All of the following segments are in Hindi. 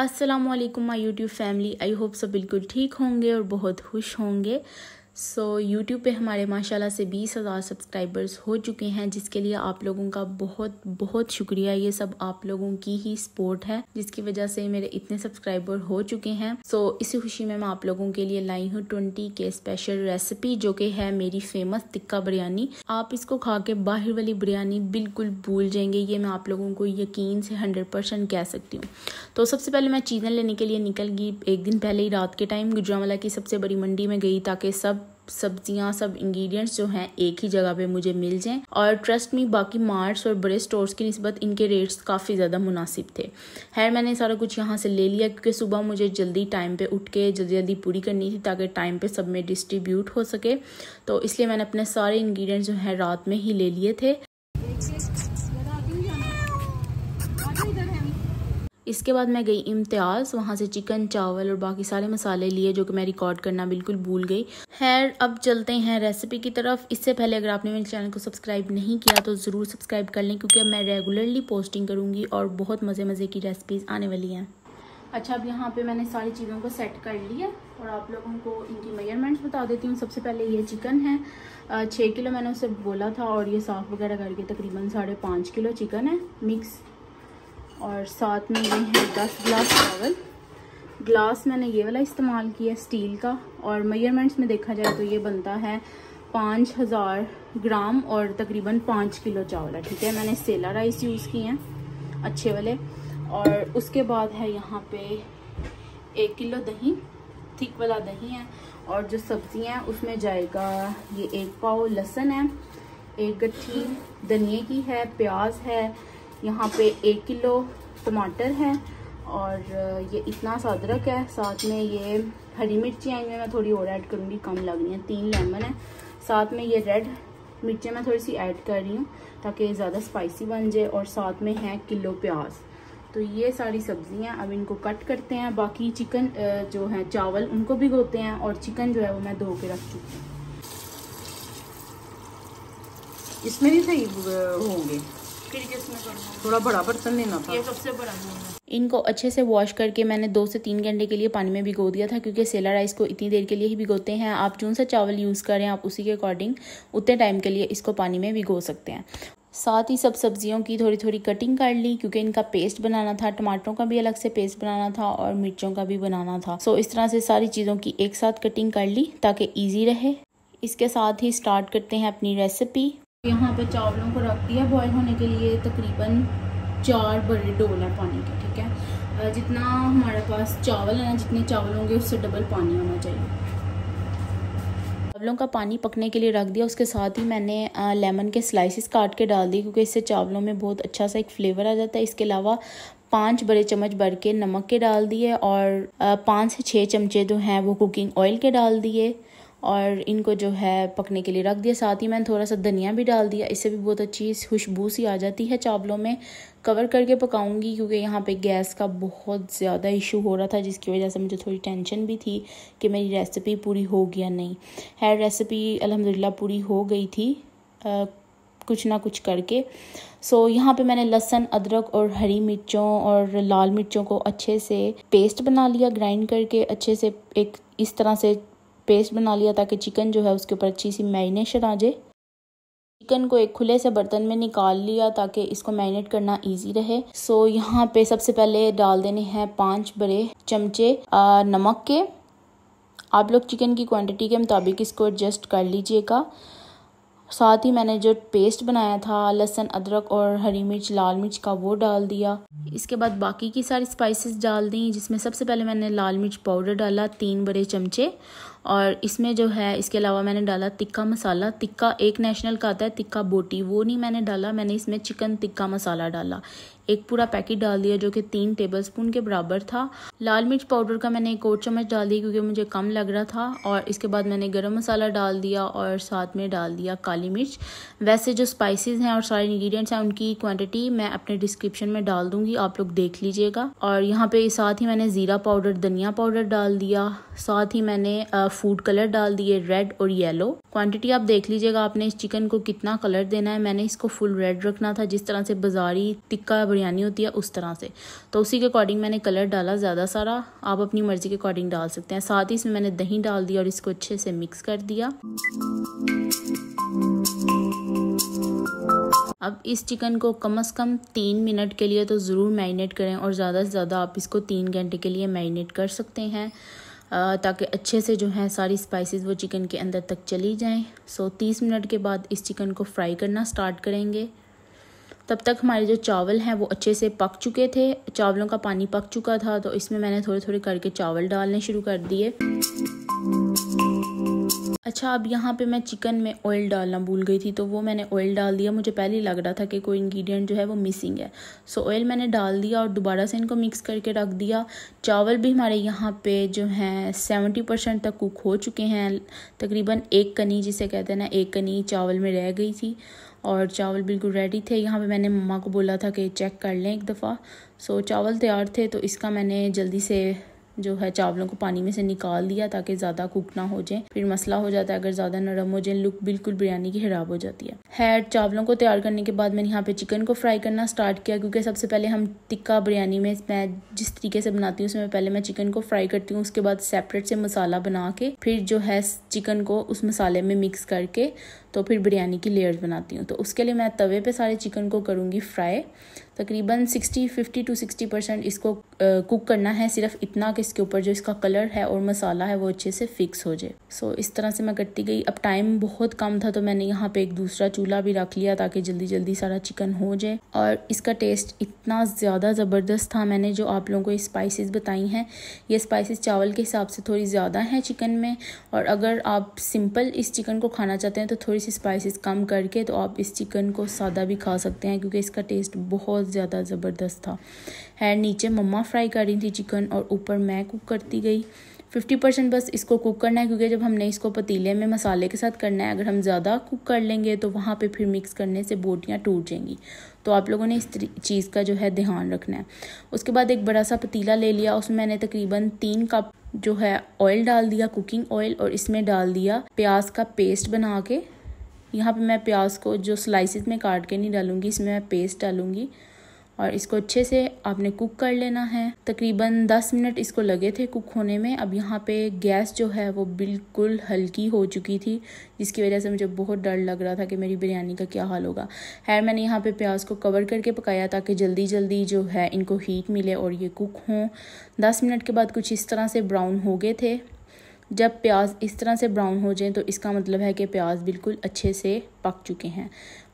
Aslam my YouTube family I hope सब बिल्कुल ठीक होंगे और बहुत खुश होंगे सो so, यूट्यूब पे हमारे माशाल्लाह से बीस हज़ार सब्सक्राइबर्स हो चुके हैं जिसके लिए आप लोगों का बहुत बहुत शुक्रिया ये सब आप लोगों की ही सपोर्ट है जिसकी वजह से मेरे इतने सब्सक्राइबर हो चुके हैं सो so, इसी खुशी में मैं आप लोगों के लिए लाई हूँ ट्वेंटी के स्पेशल रेसिपी जो कि है मेरी फेमस टिक्का बिरयानी आप इसको खा के बाहर वाली बिरयानी बिल्कुल भूल जाएंगे ये मैं आप लोगों को यकीन से हंड्रेड परसेंट कह सकती हूँ तो सबसे पहले मैं चीज़ें लेने के लिए निकल गई एक दिन पहले ही रात के टाइम गुजरावाला की सबसे बड़ी मंडी में गई ताकि सब सब्जियां सब इंग्रेडिएंट्स जो हैं एक ही जगह पे मुझे मिल जाएं और ट्रस्ट में बाकी मार्ट्स और बड़े स्टोर्स की नस्बत इनके रेट्स काफ़ी ज़्यादा मुनासिब थे खैर मैंने सारा कुछ यहाँ से ले लिया क्योंकि सुबह मुझे जल्दी टाइम पे उठ के जल्दी जल्दी पूरी करनी थी ताकि टाइम पे सब में डिस्ट्रीब्यूट हो सके तो इसलिए मैंने अपने सारे इन्ग्रीडियंट्स जो हैं रात में ही ले लिए थे इसके बाद मैं गई इम्तियाज़ वहाँ से चिकन चावल और बाकी सारे मसाले लिए जो कि मैं रिकॉर्ड करना बिल्कुल भूल गई खैर अब चलते हैं रेसिपी की तरफ इससे पहले अगर आपने मेरे चैनल को सब्सक्राइब नहीं किया तो ज़रूर सब्सक्राइब कर लें क्योंकि मैं रेगुलरली पोस्टिंग करूँगी और बहुत मज़े मज़े की रेसिपीज़ आने वाली हैं अच्छा अब यहाँ पे मैंने सारी चीज़ों को सेट कर लिया और आप लोगों को इनकी मेजरमेंट्स बता देती हूँ सबसे पहले ये चिकन है छः किलो मैंने उसे बोला था और ये साफ़ वगैरह करके तकरीबन साढ़े पाँच किलो चिकन है मिक्स और साथ में ये है दस ग्लास चावल ग्लास मैंने ये वाला इस्तेमाल किया स्टील का और मेजरमेंट्स में देखा जाए तो ये बनता है पाँच हज़ार ग्राम और तकरीबन पाँच किलो चावल है ठीक है मैंने सेला राइस यूज़ किए हैं अच्छे वाले और उसके बाद है यहाँ पे एक किलो दही ठीक वाला दही है और जो सब्ज़ियाँ हैं उसमें जाएगा ये एक पाव लहसन है एक गट्ठी धनिए की है प्याज है यहाँ पे एक किलो टमाटर है और ये इतना सा अदरक है साथ में ये हरी मिर्ची आएंगे मैं थोड़ी और ऐड करूँगी कम लग रही है तीन लेमन है साथ में ये रेड मिर्चें मैं थोड़ी सी ऐड कर रही हूँ ताकि ज़्यादा स्पाइसी बन जाए और साथ में है किलो प्याज तो ये सारी सब्जियाँ अब इनको कट करते हैं बाकी चिकन जो है चावल उनको भिगोते हैं और चिकन जो है वो मैं धो के रख चुकी हूँ इसमें भी सही होंगे फिर किसमें थोड़ा बड़ा बर्तन लेना था ये सबसे बड़ा इनको अच्छे से वॉश करके मैंने दो से तीन घंटे के लिए पानी में भिगो दिया था क्योंकि सेला राइस को इतनी देर के लिए ही भिगोते हैं आप जून सा चावल यूज़ करें आप उसी के अकॉर्डिंग उतने टाइम के लिए इसको पानी में भिगो सकते हैं साथ ही सब सब्जियों की थोड़ी थोड़ी कटिंग कर ली क्योंकि इनका पेस्ट बनाना था टमाटरों का भी अलग से पेस्ट बनाना था और मिर्चों का भी बनाना था सो इस तरह से सारी चीज़ों की एक साथ कटिंग कर ली ताकि ईजी रहे इसके साथ ही स्टार्ट करते हैं अपनी रेसिपी यहाँ पर चावलों को रख दिया बॉयल होने के लिए तकरीबन चार बड़े डोल है पानी के ठीक है जितना हमारे पास चावल है ना जितने चावल होंगे उससे डबल पानी होना चाहिए चावलों का पानी पकने के लिए रख दिया उसके साथ ही मैंने लेमन के स्लाइसिस काट के डाल दी क्योंकि इससे चावलों में बहुत अच्छा सा एक फ्लेवर आ जाता है इसके अलावा पाँच बड़े चम्मच भर के नमक के डाल दिए और पाँच से छः चमचे जो हैं वो कुकिंग ऑयल के डाल दिए और इनको जो है पकने के लिए रख दिया साथ ही मैंने थोड़ा सा धनिया भी डाल दिया इससे भी बहुत अच्छी खुशबू सी आ जाती है चावलों में कवर करके पकाऊंगी क्योंकि यहाँ पे गैस का बहुत ज़्यादा इशू हो रहा था जिसकी वजह से मुझे थोड़ी टेंशन भी थी कि मेरी रेसिपी पूरी होगी या नहीं है रेसिपी अलहमदिल्ला पूरी हो गई थी आ, कुछ ना कुछ करके सो so, यहाँ पे मैंने लहसन अदरक और हरी मिर्चों और लाल मिर्चों को अच्छे से पेस्ट बना लिया ग्राइंड करके अच्छे से एक इस तरह से पेस्ट बना लिया ताकि चिकन जो है उसके ऊपर अच्छी सी मैरिनेशन आ जाए चिकन को एक खुले से बर्तन में निकाल लिया ताकि इसको मैरिनेट करना इजी रहे सो यहाँ पे सबसे पहले डाल देने हैं पाँच बड़े चमचे नमक के आप लोग चिकन की क्वांटिटी के मुताबिक इसको एडजस्ट कर लीजिएगा साथ ही मैंने जो पेस्ट बनाया था लहसुन अदरक और हरी मिर्च लाल मिर्च का वो डाल दिया इसके बाद बाकी की सारी स्पाइसेस डाल दी जिसमें सबसे पहले मैंने लाल मिर्च पाउडर डाला तीन बड़े चमचे और इसमें जो है इसके अलावा मैंने डाला तिक्का मसाला तिक्का एक नेशनल का आता है तिक्का बोटी वो नहीं मैंने डाला मैंने इसमें चिकन तिक्का मसाला डाला एक पूरा पैकेट डाल दिया जो कि तीन टेबल स्पून के बराबर था लाल मिर्च पाउडर का मैंने एक और चम्मच डाल दिया क्योंकि मुझे कम लग रहा था और इसके बाद मैंने गर्म मसाला डाल दिया और साथ में डाल दिया काली मिर्च वैसे जो स्पाइसेस हैं और सारे इंग्रेडिएंट्स हैं उनकी क्वांटिटी मैं अपने डिस्क्रिप्शन में डाल दूंगी आप लोग देख लीजिएगा और यहाँ पे साथ ही मैंने ज़ीरा पाउडर धनिया पाउडर डाल दिया साथ ही मैंने फूड कलर डाल दिए रेड और येलो क्वांटिटी आप देख लीजिएगा आपने इस चिकन को कितना कलर देना है मैंने इसको फुल रेड रखना था जिस तरह से बाजारी टिक्का बिरयानी होती है उस तरह से तो उसी के अकॉर्डिंग मैंने कलर डाला ज़्यादा सारा आप अपनी मर्ज़ी के अकॉर्डिंग डाल सकते हैं साथ ही इसमें मैंने दही डाल दिया और इसको अच्छे से मिक्स कर दिया अब इस चिकन को कम से कम तीन मिनट के लिए तो ज़रूर मैरिनेट करें और ज़्यादा से ज़्यादा आप इसको तीन घंटे के लिए मैरिनेट कर सकते हैं ताकि अच्छे से जो है सारी स्पाइसेस वो चिकन के अंदर तक चली जाएं सो तीस मिनट के बाद इस चिकन को फ्राई करना स्टार्ट करेंगे तब तक हमारे जो चावल हैं वो अच्छे से पक चुके थे चावलों का पानी पक चुका था तो इसमें मैंने थोड़े थोड़े करके चावल डालने शुरू कर दिए अच्छा अब यहाँ पे मैं चिकन में ऑयल डालना भूल गई थी तो वो मैंने ऑयल डाल दिया मुझे पहले ही लग रहा था कि कोई इंग्रेडिएंट जो है वो मिसिंग है सो ऑयल मैंने डाल दिया और दोबारा से इनको मिक्स करके रख दिया चावल भी हमारे यहाँ पे जो हैं सेवेंटी परसेंट तक कुक हो चुके हैं तकरीबन एक कनी जिसे कहते हैं ना एक कनी चावल में रह गई थी और चावल बिल्कुल रेडी थे यहाँ पे मैंने मम्मा को बोला था कि चेक कर लें एक दफ़ा सो चावल तैयार थे तो इसका मैंने जल्दी से जो है चावलों को पानी में से निकाल दिया ताकि ज़्यादा कुक ना हो जाए फिर मसला हो जाता है अगर ज़्यादा नरम हो जाए लुक बिल्कुल बिरयानी की खराब हो जाती है हैड चावलों को तैयार करने के बाद मैंने यहाँ पे चिकन को फ्राई करना स्टार्ट किया क्योंकि सबसे पहले हम टिक्का बिरयानी में मैं जिस तरीके से बनाती हूँ उसमें पहले मैं चिकन को फ्राई करती हूँ उसके बाद सेपरेट से मसाला बना के फिर जो है चिकन को उस मसाले में मिक्स करके तो फिर बिरयानी की लेयर्स बनाती हूँ तो उसके लिए मैं तवे पे सारे चिकन को करूँगी फ्राई तकरीबन sixty fifty to sixty percent इसको कुक करना है सिर्फ इतना कि इसके ऊपर जो इसका कलर है और मसाला है वो अच्छे से फिक्स हो जाए सो so, इस तरह से मैं करती गई अब टाइम बहुत कम था तो मैंने यहाँ पे एक दूसरा चूल्हा भी रख लिया ताकि जल्दी जल्दी सारा चिकन हो जाए और इसका टेस्ट इतना ज़्यादा ज़बरदस्त था मैंने जो आप लोगों को स्पाइसिस बताई हैं ये स्पाइसिस चावल के हिसाब से थोड़ी ज़्यादा हैं चिकन में और अगर आप सिंपल इस चिकन को खाना चाहते हैं तो थोड़ी थोड़ी सी स्पाइसेस कम करके तो आप इस चिकन को सादा भी खा सकते हैं क्योंकि इसका टेस्ट बहुत ज़्यादा ज़बरदस्त था है नीचे मम्मा फ्राई कर रही थी चिकन और ऊपर मैं कुक करती गई फिफ्टी परसेंट बस इसको कुक करना है क्योंकि जब हमने इसको पतीले में मसाले के साथ करना है अगर हम ज़्यादा कुक कर लेंगे तो वहाँ पे फिर मिक्स करने से बोटियाँ टूट जाएंगी तो आप लोगों ने इस चीज़ का जो है ध्यान रखना है उसके बाद एक बड़ा सा पतीला ले लिया उसमें मैंने तकरीबन तीन कप जो है ऑयल डाल दिया कुकिंग ऑयल और इसमें डाल दिया प्याज का पेस्ट बना के यहाँ पे मैं प्याज को जो स्लाइसिस में काट के नहीं डालूँगी इसमें मैं पेस्ट डालूँगी और इसको अच्छे से आपने कुक कर लेना है तकरीबन 10 मिनट इसको लगे थे कुक होने में अब यहाँ पे गैस जो है वो बिल्कुल हल्की हो चुकी थी जिसकी वजह से मुझे बहुत डर लग रहा था कि मेरी बिरयानी का क्या हाल होगा है मैंने यहाँ पे प्याज को कवर करके पकाया ताकि जल्दी जल्दी जो है इनको हीट मिले और ये कुक हों दस मिनट के बाद कुछ इस तरह से ब्राउन हो गए थे जब प्याज इस तरह से ब्राउन हो जाए तो इसका मतलब है कि प्याज बिल्कुल अच्छे से पक चुके हैं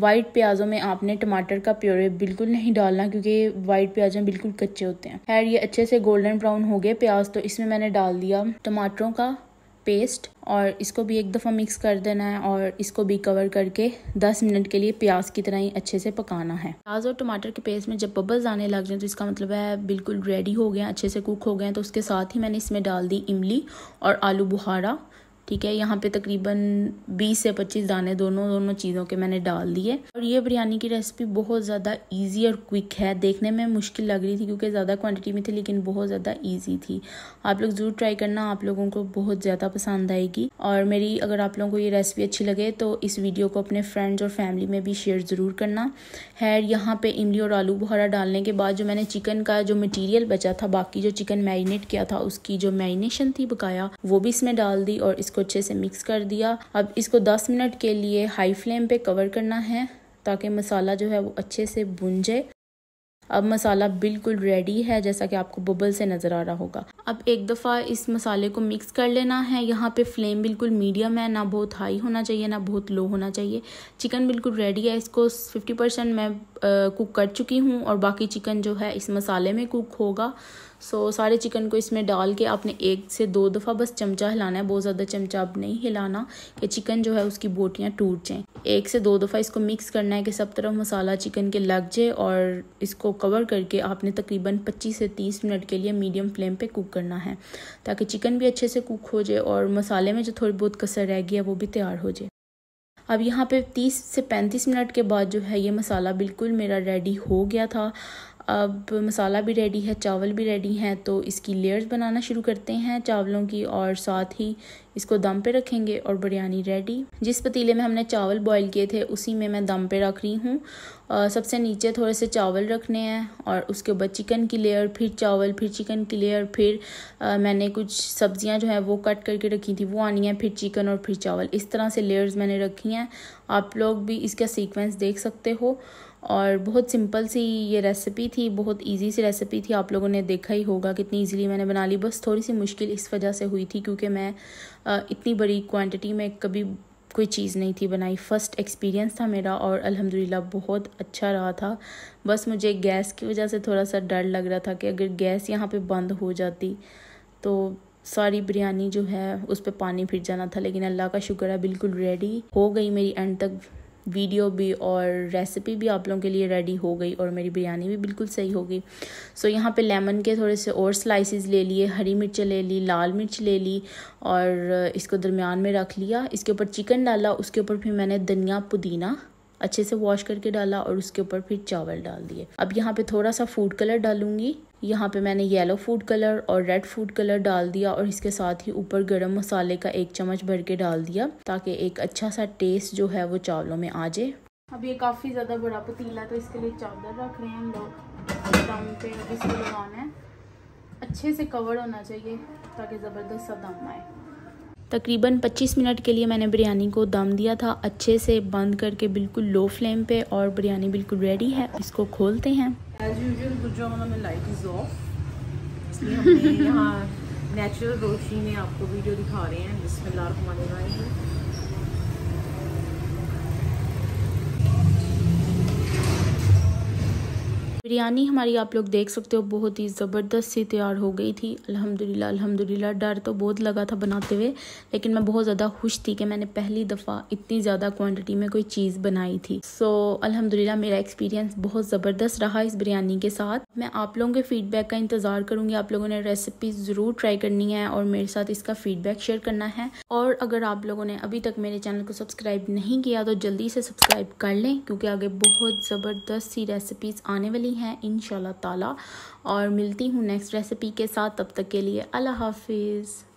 वाइट प्याज़ों में आपने टमाटर का प्योरे बिल्कुल नहीं डालना क्योंकि वाइट प्याज में बिल्कुल कच्चे होते हैं खैर ये अच्छे से गोल्डन ब्राउन हो गए प्याज तो इसमें मैंने डाल दिया टमाटरों का पेस्ट और इसको भी एक दफ़ा मिक्स कर देना है और इसको भी कवर करके 10 मिनट के लिए प्याज की तरह ही अच्छे से पकाना है प्याज और टमाटर के पेस्ट में जब बबल्स आने लग जाए तो इसका मतलब है बिल्कुल रेडी हो गया अच्छे से कुक हो गए तो उसके साथ ही मैंने इसमें डाल दी इमली और आलू बुहारा ठीक है यहाँ पे तकरीबन 20 से 25 दाने दोनों दोनों चीज़ों के मैंने डाल दिए और ये बिरयानी की रेसिपी बहुत ज़्यादा इजी और क्विक है देखने में मुश्किल लग रही थी क्योंकि ज़्यादा क्वांटिटी में थी लेकिन बहुत ज़्यादा इजी थी आप लोग ज़रूर ट्राई करना आप लोगों को बहुत ज़्यादा पसंद आएगी और मेरी अगर आप लोगों को ये रेसिपी अच्छी लगे तो इस वीडियो को अपने फ्रेंड्स और फैमिली में भी शेयर ज़रूर करना है यहाँ पे इमली और आलू बुहारा डालने के बाद जो मैंने चिकन का जो मटेरियल बचा था बाकी जो चिकन मैरिनेट किया था उसकी जो मैरिनेशन थी बकाया वो भी इसमें डाल दी और इसको इसको अच्छे से मिक्स कर दिया अब इसको 10 मिनट के लिए हाई फ्लेम पे कवर करना है ताकि मसाला जो है वो अच्छे से भुन जाए अब मसाला बिल्कुल रेडी है जैसा कि आपको बबल से नज़र आ रहा होगा अब एक दफ़ा इस मसाले को मिक्स कर लेना है यहाँ पे फ्लेम बिल्कुल मीडियम है ना बहुत हाई होना चाहिए ना बहुत लो होना चाहिए चिकन बिल्कुल रेडी है इसको 50 परसेंट मैं आ, कुक कर चुकी हूँ और बाकी चिकन जो है इस मसाले में कुक होगा सो so, सारे चिकन को इसमें डाल के आपने एक से दो दफ़ा बस चमचा हिलाना है बहुत ज़्यादा चमचा आप नहीं हिलाना कि चिकन जो है उसकी बोटियाँ टूट जाएँ एक से दो दफ़ा इसको मिक्स करना है कि सब तरफ मसाला चिकन के लग जाए और इसको कवर करके आपने तकरीबन 25 से 30 मिनट के लिए मीडियम फ्लेम पे कुक करना है ताकि चिकन भी अच्छे से कुक हो जाए और मसाले में जो थोड़ी बहुत कसर रह गई है वो भी तैयार हो जाए अब यहाँ पे 30 से 35 मिनट के बाद जो है ये मसाला बिल्कुल मेरा रेडी हो गया था अब मसाला भी रेडी है चावल भी रेडी हैं तो इसकी लेयर्स बनाना शुरू करते हैं चावलों की और साथ ही इसको दम पे रखेंगे और बिरयानी रेडी जिस पतीले में हमने चावल बॉईल किए थे उसी में मैं दम पे रख रही हूँ सबसे नीचे थोड़े से चावल रखने हैं और उसके ऊपर चिकन की लेयर फिर चावल फिर चिकन की लेयर फिर आ, मैंने कुछ सब्जियाँ जो हैं वो कट करके रखी थी वो आनी है फिर चिकन और फिर चावल इस तरह से लेयर्स मैंने रखी हैं आप लोग भी इसका सीक्वेंस देख सकते हो और बहुत सिंपल सी ये रेसिपी थी बहुत इजी सी रेसिपी थी आप लोगों ने देखा ही होगा कितनी इजीली मैंने बना ली बस थोड़ी सी मुश्किल इस वजह से हुई थी क्योंकि मैं इतनी बड़ी क्वांटिटी में कभी कोई चीज़ नहीं थी बनाई फ़र्स्ट एक्सपीरियंस था मेरा और अल्हम्दुलिल्लाह बहुत अच्छा रहा था बस मुझे गैस की वजह से थोड़ा सा डर लग रहा था कि अगर गैस यहाँ पर बंद हो जाती तो सारी बिरयानी जो है उस पर पानी फिर जाना था लेकिन अल्लाह का शुक्र है बिल्कुल रेडी हो गई मेरी एंड तक वीडियो भी और रेसिपी भी आप लोगों के लिए रेडी हो गई और मेरी बिरयानी भी बिल्कुल सही हो गई सो so, यहाँ पे लेमन के थोड़े से और स्लाइसेस ले लिए हरी मिर्च ले ली लाल मिर्च ले ली और इसको दरमियान में रख लिया इसके ऊपर चिकन डाला उसके ऊपर फिर मैंने धनिया पुदीना अच्छे से वॉश करके डाला और उसके ऊपर फिर चावल डाल दिए अब यहाँ पे थोड़ा सा फूड कलर डालूंगी यहाँ पे मैंने येलो फूड कलर और रेड फूड कलर डाल दिया और इसके साथ ही ऊपर गरम मसाले का एक चम्मच भर के डाल दिया ताकि एक अच्छा सा टेस्ट जो है वो चावलों में आ जाए अब ये काफ़ी ज़्यादा बड़ा पतीला तो इसके लिए चादर रख रहे हैं हम लोग दम पे इसको लगाना है अच्छे से कवर होना चाहिए ताकि ज़बरदस्त सा दम आए तकरीबन 25 मिनट के लिए मैंने बिरयानी को दम दिया था अच्छे से बंद करके बिल्कुल लो फ्लेम पे और बिरयानी बिल्कुल रेडी है इसको खोलते हैं नेचुरल रोशनी में आपको वीडियो दिखा रहे हैं बिस्मिल्लाह रहमान बिरयानी हमारी आप लोग देख सकते हो बहुत ही ज़बरदस्त सी तैयार हो गई थी अल्हम्दुलिल्लाह अल्हम्दुलिल्लाह डर तो बहुत लगा था बनाते हुए लेकिन मैं बहुत ज़्यादा खुश थी कि मैंने पहली दफ़ा इतनी ज़्यादा क्वांटिटी में कोई चीज़ बनाई थी सो अल्हम्दुलिल्लाह मेरा एक्सपीरियंस बहुत ज़बरदस्त रहा इस बिरयानी के साथ मैं आप लोगों के फीडबैक का इंतज़ार करूँगी आप लोगों ने रेसिपी ज़रूर ट्राई करनी है और मेरे साथ इसका फीडबैक शेयर करना है और अगर आप लोगों ने अभी तक मेरे चैनल को सब्सक्राइब नहीं किया तो जल्दी से सब्सक्राइब कर लें क्योंकि आगे बहुत ज़बरदस्त सी रेसिपीज़ आने वाली हैं इन ताला और मिलती हूँ नेक्स्ट रेसिपी के साथ तब तक के लिए अल्लाह हाफिज़